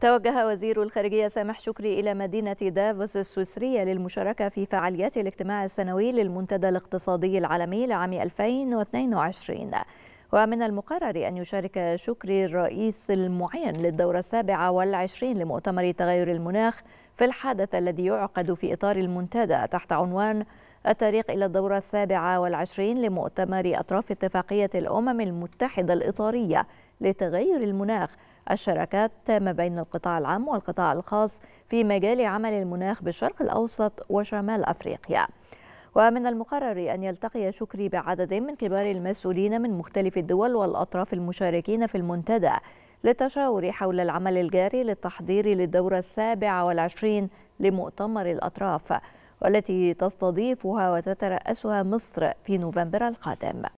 توجه وزير الخارجية سامح شكري إلى مدينة دافوس السويسرية للمشاركة في فعاليات الاجتماع السنوي للمنتدى الاقتصادي العالمي لعام 2022 ومن المقرر أن يشارك شكري الرئيس المعين للدورة السابعة والعشرين لمؤتمر تغير المناخ في الحدث الذي يعقد في إطار المنتدى تحت عنوان الطريق إلى الدورة السابعة والعشرين لمؤتمر أطراف اتفاقية الأمم المتحدة الإطارية لتغير المناخ الشراكات ما بين القطاع العام والقطاع الخاص في مجال عمل المناخ بالشرق الأوسط وشمال أفريقيا ومن المقرر أن يلتقي شكري بعدد من كبار المسؤولين من مختلف الدول والأطراف المشاركين في المنتدى للتشاور حول العمل الجاري للتحضير للدورة السابعة والعشرين لمؤتمر الأطراف والتي تستضيفها وتترأسها مصر في نوفمبر القادم